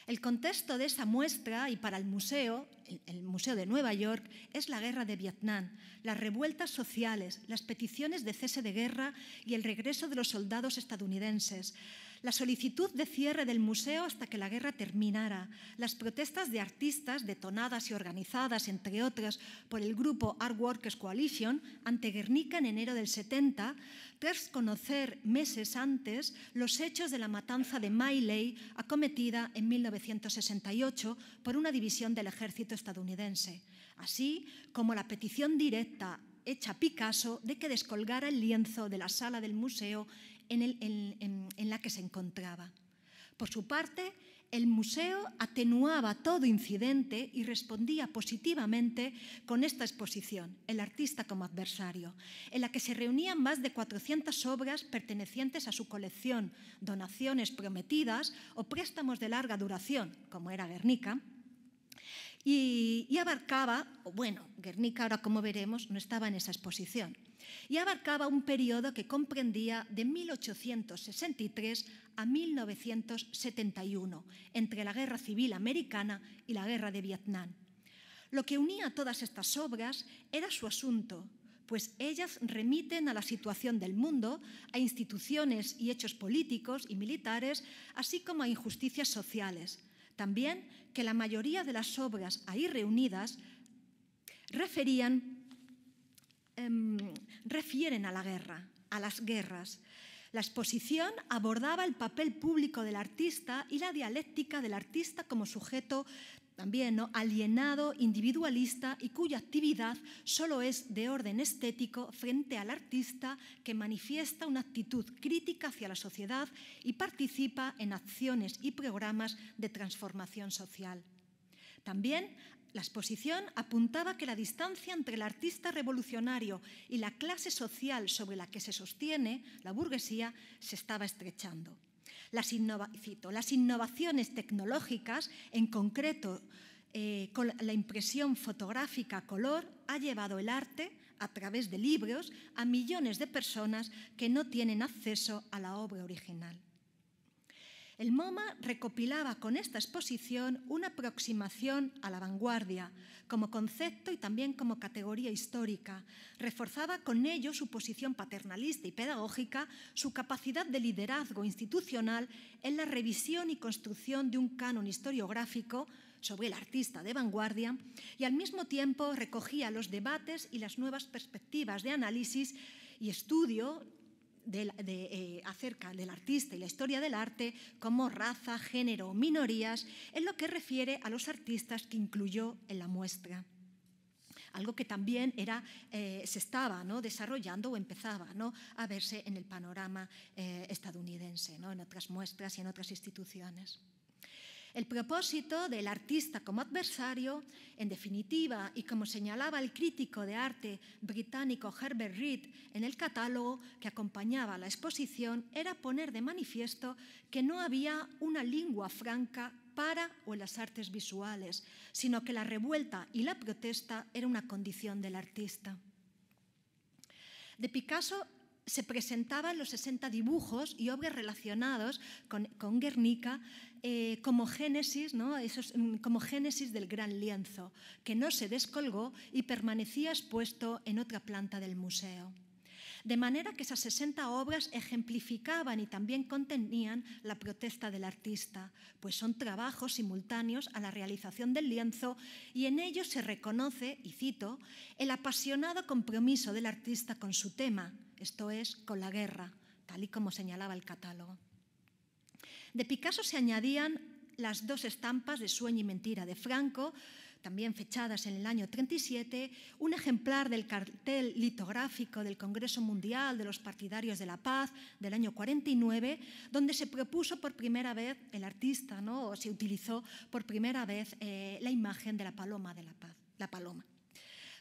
El contexto de esa muestra y para el museo, el Museo de Nueva York, es la guerra de Vietnam, las revueltas sociales, las peticiones de cese de guerra y el regreso de los soldados estadounidenses, la solicitud de cierre del museo hasta que la guerra terminara, las protestas de artistas detonadas y organizadas, entre otras, por el grupo Art Workers Coalition ante Guernica en enero del 70, conocer meses antes los hechos de la matanza de Miley acometida en 1968 por una división del ejército estadounidense, así como la petición directa hecha a Picasso de que descolgara el lienzo de la sala del museo en la que se encontraba. Por su parte, el museo atenuaba todo incidente y respondía positivamente con esta exposición, El artista como adversario, en la que se reunían más de 400 obras pertenecientes a su colección, donaciones prometidas o préstamos de larga duración, como era Guernica, y, abarcaba, abarcaba, bueno, Guernica ahora como veremos no estaba en esa exposición, y abarcaba un periodo que comprendía de 1863 a 1971, entre la Guerra Civil Americana y la Guerra de Vietnam. Lo que unía todas estas obras era su asunto, pues ellas remiten a la situación del mundo, a instituciones y hechos políticos y militares, así como a injusticias sociales, también que la mayoría de las obras ahí reunidas em, refieren a la guerra, a las guerras. La exposición abordaba el papel público del artista y la dialéctica del artista como sujeto también ¿no? alienado, individualista y cuya actividad solo es de orden estético frente al artista que manifiesta una actitud crítica hacia la sociedad y participa en acciones y programas de transformación social. También la exposición apuntaba que la distancia entre el artista revolucionario y la clase social sobre la que se sostiene la burguesía se estaba estrechando las, innovaciones tecnológicas, en concreto eh, con la impresión fotográfica color, ha llevado el arte a través de libros a millones de personas que no tienen acceso a la obra original. El MoMA recopilaba con esta exposición una aproximación a la vanguardia, como concepto y también como categoría histórica. Reforzaba con ello su posición paternalista y pedagógica, su capacidad de liderazgo institucional en la revisión y construcción de un canon historiográfico sobre el artista de vanguardia y al mismo tiempo recogía los debates y las nuevas perspectivas de análisis y estudio eh, acerca del artista y la historia del arte como raza, género minorías en lo que refiere a los artistas que incluyó en la muestra algo que también era, eh, se estaba ¿no? desarrollando o empezaba ¿no? a verse en el panorama eh, estadounidense, ¿no? en otras muestras y en otras instituciones. El propósito del artista como adversario, en definitiva, y como señalaba el crítico de arte británico Herbert Reed en el catálogo que acompañaba la exposición, era poner de manifiesto que no había una lengua franca para o en las artes visuales, sino que la revuelta y la protesta era una condición del artista. De Picasso se presentaban los 60 dibujos y obras relacionados con Guernica eh, como génesis, mm, como génesis del gran lienzo, que no se descolgó y permanecía expuesto en otra planta del museo. De manera que esas 60 obras ejemplificaban y también contenían la protesta del artista, pues son trabajos simultáneos a la realización del lienzo y en ellos se reconoce, y cito, el apasionado compromiso del artista con su tema, esto es, con la guerra, tal y como señalaba el catálogo. De Picasso se añadían las dos estampas de Sueño y Mentira de Franco, también fechadas en el año 37, un ejemplar del cartel litográfico del Congreso Mundial de los Partidarios de la Paz del año 49, donde se propuso por primera vez, el artista, ¿no? o se utilizó por primera vez eh, la imagen de la paloma de la paz, la paloma.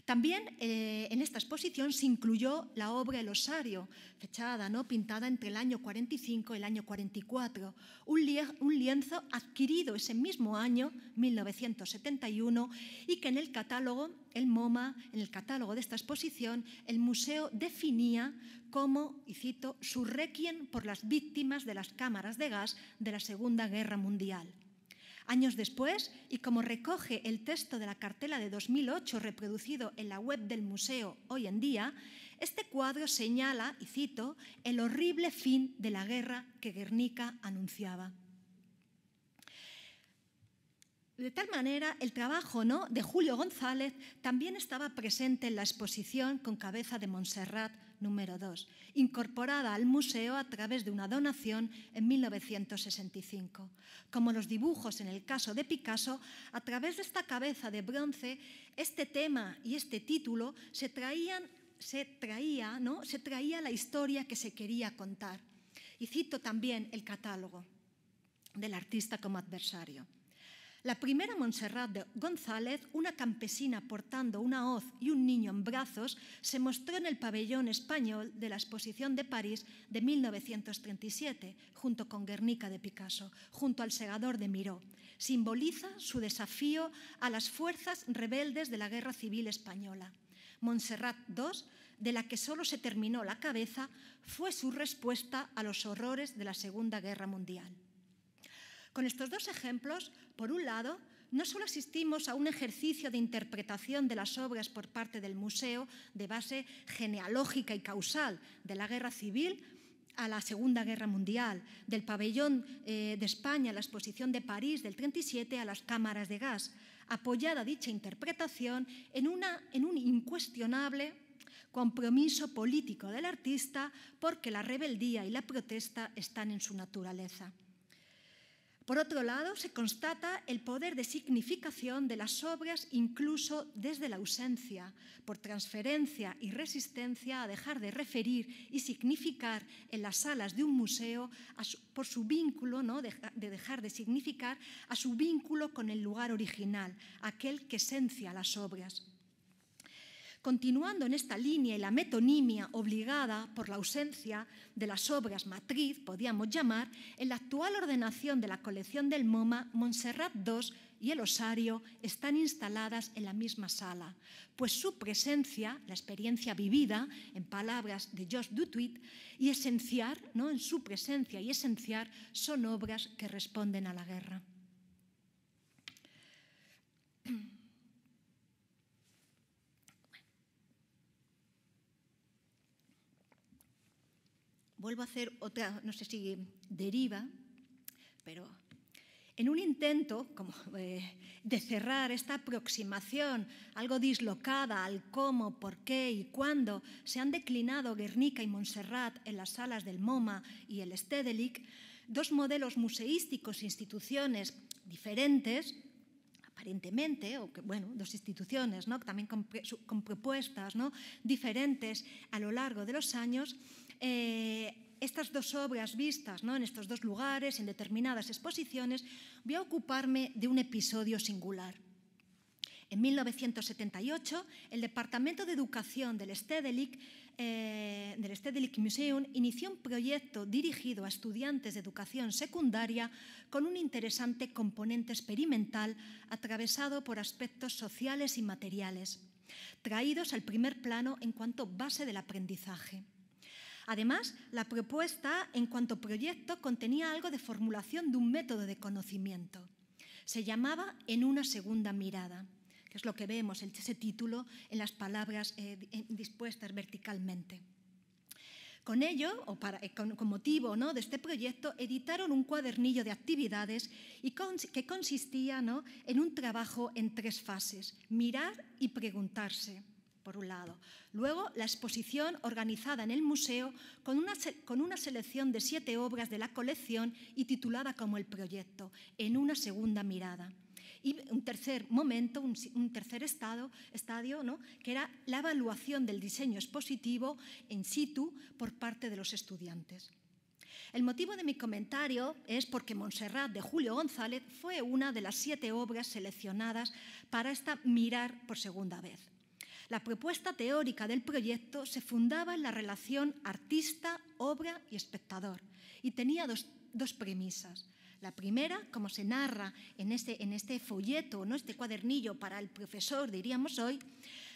También eh, en esta exposición se incluyó la obra El Osario, fechada, ¿no? pintada entre el año 45 y el año 44, un, un lienzo adquirido ese mismo año, 1971, y que en el catálogo, el MoMA, en el catálogo de esta exposición, el museo definía como, y cito, su requiem por las víctimas de las cámaras de gas de la Segunda Guerra Mundial. Años después, y como recoge el texto de la cartela de 2008 reproducido en la web del museo hoy en día, este cuadro señala, y cito, el horrible fin de la guerra que Guernica anunciaba. De tal manera, el trabajo ¿no? de Julio González también estaba presente en la exposición con cabeza de Montserrat número 2, incorporada al museo a través de una donación en 1965. Como los dibujos en el caso de Picasso, a través de esta cabeza de bronce, este tema y este título se traían traía, ¿no? se traía la historia que se quería contar. Y cito también el catálogo del artista como adversario. La primera, Montserrat de González, una campesina portando una hoz y un niño en brazos, se mostró en el pabellón español de la exposición de París de 1937, junto con Guernica de Picasso, junto al segador de Miró. Simboliza su desafío a las fuerzas rebeldes de la Guerra Civil Española. Montserrat II, de la que solo se terminó la cabeza, fue su respuesta a los horrores de la Segunda Guerra Mundial. Con estos dos ejemplos, por un lado, no solo asistimos a un ejercicio de interpretación de las obras por parte del museo de base genealógica y causal de la guerra civil, a la Segunda Guerra Mundial, del pabellón eh, de España a la exposición de París del 37 a las cámaras de gas, apoyada dicha interpretación en un incuestionable compromiso político del artista porque la rebeldía y la protesta están en su naturaleza. Por otro lado, se constata el poder de significación de las obras incluso desde la ausencia, por transferencia y resistencia a dejar de referir y significar en las salas de un museo por su vínculo, ¿no? de dejar de significar, a su vínculo con el lugar original, aquel que esencia las obras continuando en esta línea y la metonimia obligada por la ausencia de las obras matriz, podíamos llamar, en la actual ordenación de la colección del MoMA, Montserrat II y el osario están instaladas en la misma sala, pues su presencia, la experiencia vivida, en palabras de George Dutuit, y esenciar, ¿no? en su presencia y esenciar, son obras que responden a la guerra. vuelvo a hacer otra, no sé si deriva, pero en un intento eh, de cerrar esta aproximación algo dislocada al cómo, por qué y cuándo se han declinado Guernica y Montserrat en las salas del MoMA y el Stedelijk, dos modelos museísticos, instituciones diferentes, aparentemente, o que, bueno, dos instituciones, ¿no? también con, con propuestas ¿no? diferentes a lo largo de los años, eh, estas dos obras vistas ¿no? en estos dos lugares, en determinadas exposiciones, voy a ocuparme de un episodio singular. En 1978, el Departamento de Educación del Stedelijk, eh, del Stedelijk Museum inició un proyecto dirigido a estudiantes de educación secundaria con un interesante componente experimental atravesado por aspectos sociales y materiales, traídos al primer plano en cuanto base del aprendizaje. Además, la propuesta en cuanto proyecto contenía algo de formulación de un método de conocimiento. Se llamaba En una segunda mirada, que es lo que vemos, ese título en las palabras eh, eh, dispuestas verticalmente. Con ello, o eh, con, motivo de este proyecto, editaron un cuadernillo de actividades que consistía en un trabajo en tres fases, mirar y preguntarse por un lado. Luego, la exposición organizada en el museo con una, selección de siete obras de la colección y titulada como el proyecto, en una segunda mirada. Y un tercer momento, un, tercer estado, estadio, ¿no? que era la evaluación del diseño expositivo en situ por parte de los estudiantes. El motivo de mi comentario es porque Montserrat de Julio González fue una de las siete obras seleccionadas para esta mirar por segunda vez. La propuesta teórica del proyecto se fundaba en la relación artista, obra y espectador y tenía dos, premisas. La primera, como se narra en este, en este folleto, ¿no? este cuadernillo para el profesor, diríamos hoy,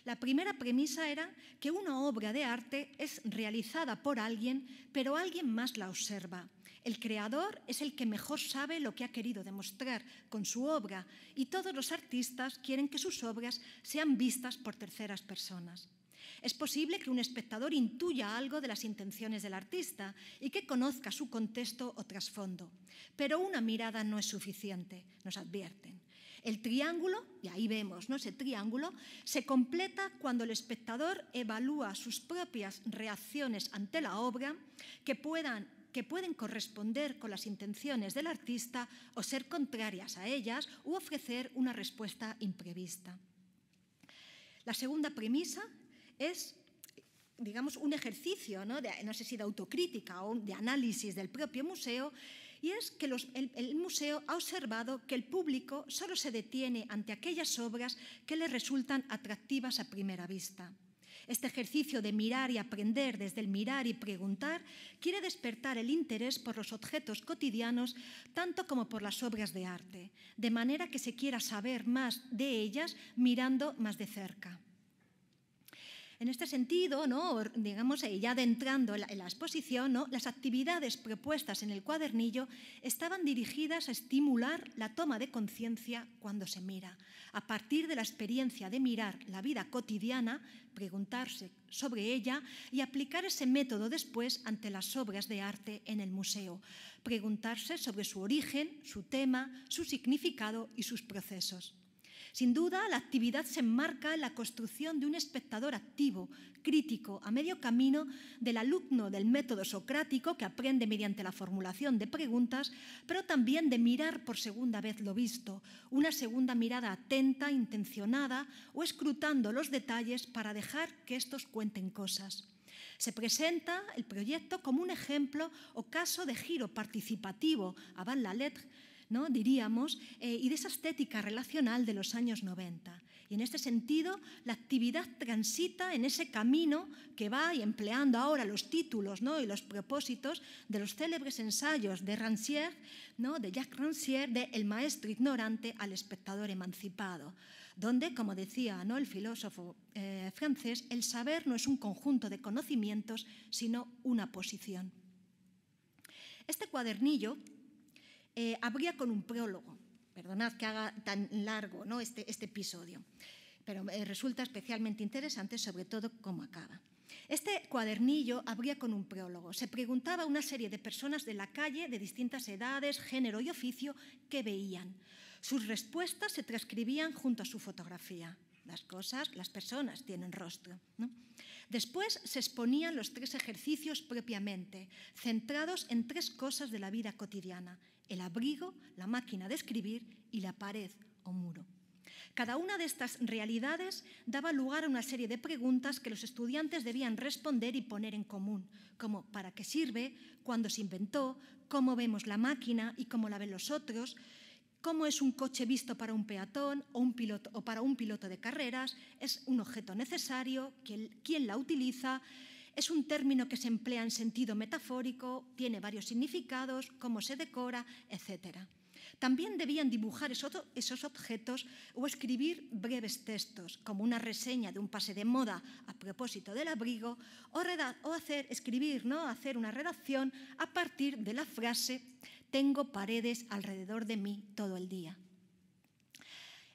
la primera premisa era que una obra de arte es realizada por alguien, pero alguien más la observa. El creador es el que mejor sabe lo que ha querido demostrar con su obra y todos los artistas quieren que sus obras sean vistas por terceras personas. Es posible que un espectador intuya algo de las intenciones del artista y que conozca su contexto o trasfondo, pero una mirada no es suficiente, nos advierten. El triángulo, y ahí vemos ¿no? ese triángulo, se completa cuando el espectador evalúa sus propias reacciones ante la obra que puedan que pueden corresponder con las intenciones del artista o ser contrarias a ellas u ofrecer una respuesta imprevista. La segunda premisa es digamos, un ejercicio, ¿no? De, no sé si de autocrítica o de análisis del propio museo, y es que el, museo ha observado que el público solo se detiene ante aquellas obras que le resultan atractivas a primera vista. Este ejercicio de mirar y aprender desde el mirar y preguntar quiere despertar el interés por los objetos cotidianos tanto como por las obras de arte, de manera que se quiera saber más de ellas mirando más de cerca. En este sentido, ¿no? digamos, eh, ya adentrando en la exposición, las actividades propuestas en el cuadernillo estaban dirigidas a estimular la toma de conciencia cuando se mira, a partir de la experiencia de mirar la vida cotidiana, preguntarse sobre ella y aplicar ese método después ante las obras de arte en el museo, preguntarse sobre su origen, su tema, su significado y sus procesos. Sin duda, la actividad se enmarca en la construcción de un espectador activo, crítico, a medio camino del alumno del método socrático que aprende mediante la formulación de preguntas, pero también de mirar por segunda vez lo visto, una segunda mirada atenta, intencionada o escrutando los detalles para dejar que estos cuenten cosas. Se presenta el proyecto como un ejemplo o caso de giro participativo a la lettre diríamos, eh, y de esa estética relacional de los años 90. Y en este sentido, la actividad transita en ese camino que va y empleando ahora los títulos y los propósitos de los célebres ensayos de Rancière, ¿no? de Jacques Rancière, de El maestro ignorante al espectador emancipado, donde, como decía el filósofo eh, francés, el saber no es un conjunto de conocimientos, sino una posición. Este cuadernillo eh, abría con un prólogo. Perdonad que haga tan largo este, este, episodio, pero eh, resulta especialmente interesante, sobre todo cómo acaba. Este cuadernillo abría con un prólogo. Se preguntaba a una serie de personas de la calle, de distintas edades, género y oficio, qué veían. Sus respuestas se transcribían junto a su fotografía. Las cosas, las personas tienen rostro. Después se exponían los tres ejercicios propiamente, centrados en tres cosas de la vida cotidiana el abrigo, la máquina de escribir y la pared o muro. Cada una de estas realidades daba lugar a una serie de preguntas que los estudiantes debían responder y poner en común, como ¿para qué sirve?, ¿cuándo se inventó?, ¿cómo vemos la máquina y cómo la ven los otros?, ¿cómo es un coche visto para un peatón o, un piloto, o para un piloto de carreras?, ¿es un objeto necesario?, quién la utiliza?, es un término que se emplea en sentido metafórico, tiene varios significados, cómo se decora, etc. También debían dibujar esos objetos o escribir breves textos, como una reseña de un pase de moda a propósito del abrigo, o, o hacer, escribir, ¿no? hacer una redacción a partir de la frase Tengo paredes alrededor de mí todo el día.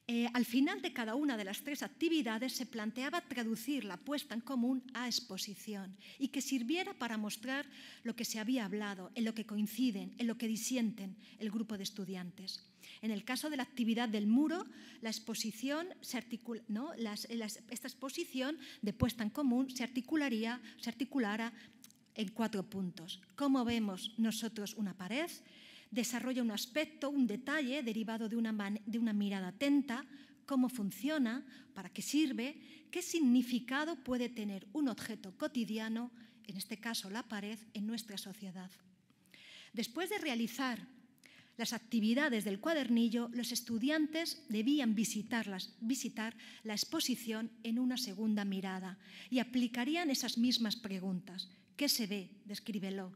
Eh, al final de cada una de las tres actividades se planteaba traducir la puesta en común a exposición y que sirviera para mostrar lo que se había hablado, en lo que coinciden, en lo que disienten el grupo de estudiantes. En el caso de la actividad del muro, la exposición esta exposición de puesta en común se, articularía, se articulara en cuatro puntos. ¿Cómo vemos nosotros una pared? desarrolla un aspecto, un detalle derivado de una, mirada atenta, cómo funciona, para qué sirve, qué significado puede tener un objeto cotidiano, en este caso la pared, en nuestra sociedad. Después de realizar las actividades del cuadernillo, los estudiantes debían visitarlas, visitar la exposición en una segunda mirada y aplicarían esas mismas preguntas. ¿Qué se ve? Descríbelo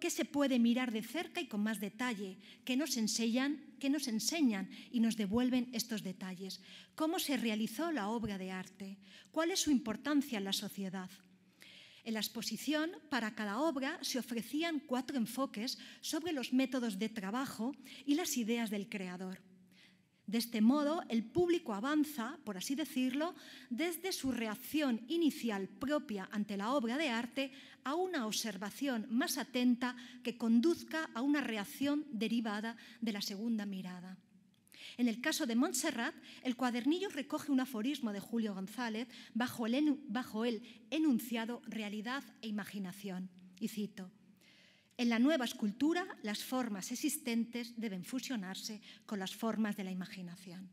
qué se puede mirar de cerca y con más detalle, qué nos enseñan, qué nos enseñan y nos devuelven estos detalles, cómo se realizó la obra de arte, cuál es su importancia en la sociedad. En la exposición, para cada obra se ofrecían cuatro enfoques sobre los métodos de trabajo y las ideas del creador. De este modo, el público avanza, por así decirlo, desde su reacción inicial propia ante la obra de arte a una observación más atenta que conduzca a una reacción derivada de la segunda mirada. En el caso de Montserrat, el cuadernillo recoge un aforismo de Julio González bajo el, enunciado realidad e imaginación. Y cito, en la nueva escultura, las formas existentes deben fusionarse con las formas de la imaginación.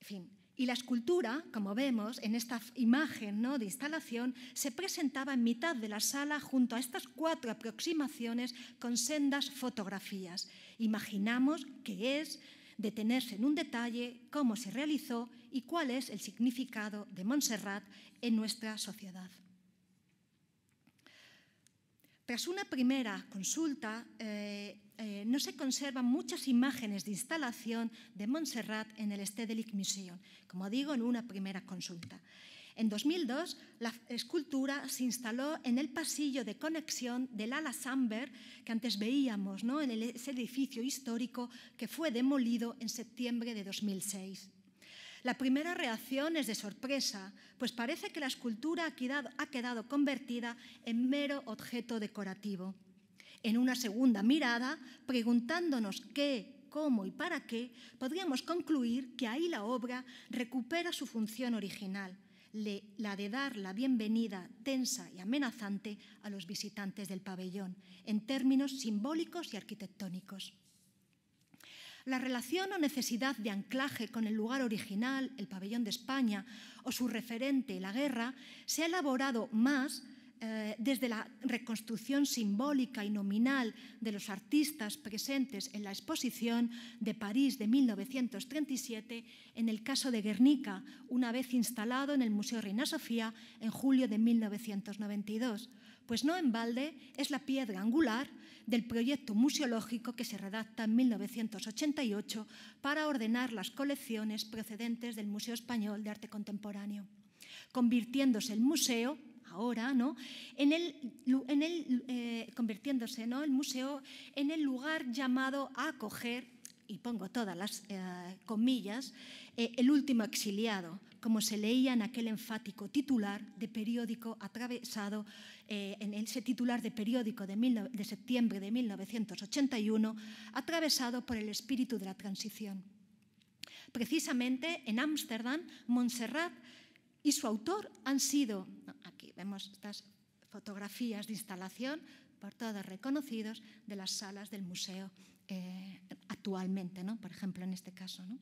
En fin, y la escultura, como vemos en esta imagen ¿no? de instalación, se presentaba en mitad de la sala junto a estas cuatro aproximaciones con sendas fotografías. Imaginamos que es, detenerse en un detalle, cómo se realizó y cuál es el significado de Montserrat en nuestra sociedad. Tras una primera consulta, eh, eh, no se conservan muchas imágenes de instalación de Montserrat en el Stedelijk Museum, como digo, en una primera consulta. En 2002, la escultura se instaló en el pasillo de conexión del ala Samber, que antes veíamos, ¿no? en ese edificio histórico que fue demolido en septiembre de 2006. La primera reacción es de sorpresa, pues parece que la escultura ha quedado convertida en mero objeto decorativo. En una segunda mirada, preguntándonos qué, cómo y para qué, podríamos concluir que ahí la obra recupera su función original, la de dar la bienvenida tensa y amenazante a los visitantes del pabellón, en términos simbólicos y arquitectónicos. La relación o necesidad de anclaje con el lugar original, el pabellón de España, o su referente, la guerra, se ha elaborado más eh, desde la reconstrucción simbólica y nominal de los artistas presentes en la exposición de París de 1937, en el caso de Guernica, una vez instalado en el Museo Reina Sofía en julio de 1992 pues no en balde es la piedra angular del proyecto museológico que se redacta en 1988 para ordenar las colecciones procedentes del Museo Español de Arte Contemporáneo, convirtiéndose el museo ahora, ¿no? En el, eh, convirtiéndose ¿no? el museo en el lugar llamado a acoger y pongo todas las eh, comillas, eh, el último exiliado, como se leía en aquel enfático titular de periódico atravesado eh, en ese titular de periódico de, de septiembre de 1981, atravesado por el espíritu de la transición. Precisamente en Ámsterdam, Montserrat y su autor han sido, aquí vemos estas fotografías de instalación, por todos reconocidos, de las salas del museo eh, actualmente, ¿no? por ejemplo, en este caso. ¿no?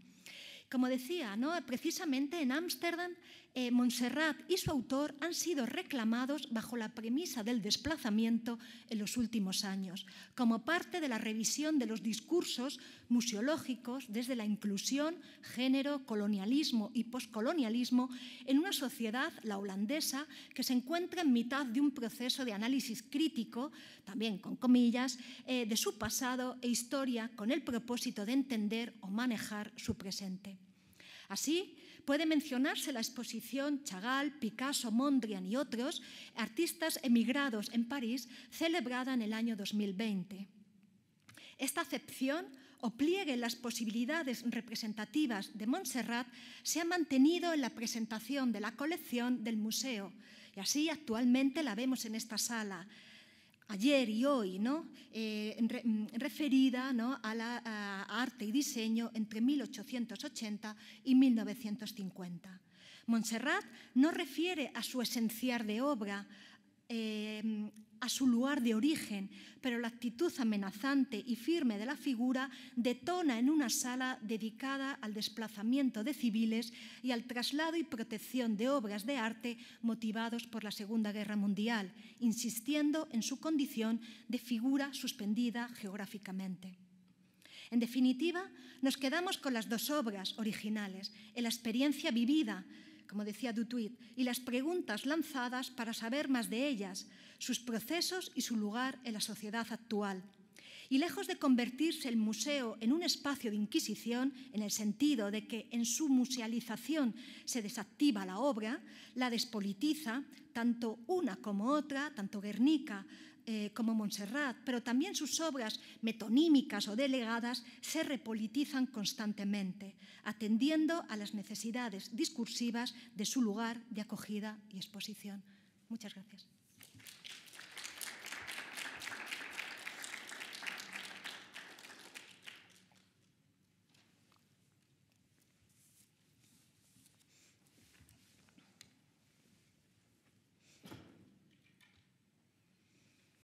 Como decía, precisamente en Ámsterdam, eh, Montserrat y su autor han sido reclamados bajo la premisa del desplazamiento en los últimos años, como parte de la revisión de los discursos museológicos desde la inclusión, género, colonialismo y poscolonialismo en una sociedad, la holandesa, que se encuentra en mitad de un proceso de análisis crítico, también con comillas, eh, de su pasado e historia con el propósito de entender o manejar su presente. Así, puede mencionarse la exposición Chagall, Picasso, Mondrian y otros artistas emigrados en París celebrada en el año 2020. Esta acepción o pliegue en las posibilidades representativas de Montserrat se ha mantenido en la presentación de la colección del museo y así actualmente la vemos en esta sala, ayer y hoy, ¿no? Eh, mm, referida ¿no? a la arte y diseño entre 1880 y 1950. Montserrat no refiere a su esencial de obra eh, a su lugar de origen, pero la actitud amenazante y firme de la figura detona en una sala dedicada al desplazamiento de civiles y al traslado y protección de obras de arte motivados por la Segunda Guerra Mundial, insistiendo en su condición de figura suspendida geográficamente. En definitiva, nos quedamos con las dos obras originales, en la experiencia vivida, como decía Dutuit, y las preguntas lanzadas para saber más de ellas, sus procesos y su lugar en la sociedad actual. Y lejos de convertirse el museo en un espacio de inquisición, en el sentido de que en su musealización se desactiva la obra, la despolitiza, tanto una como otra, tanto Guernica eh, como Montserrat, pero también sus obras metonímicas o delegadas se repolitizan constantemente, atendiendo a las necesidades discursivas de su lugar de acogida y exposición. Muchas gracias.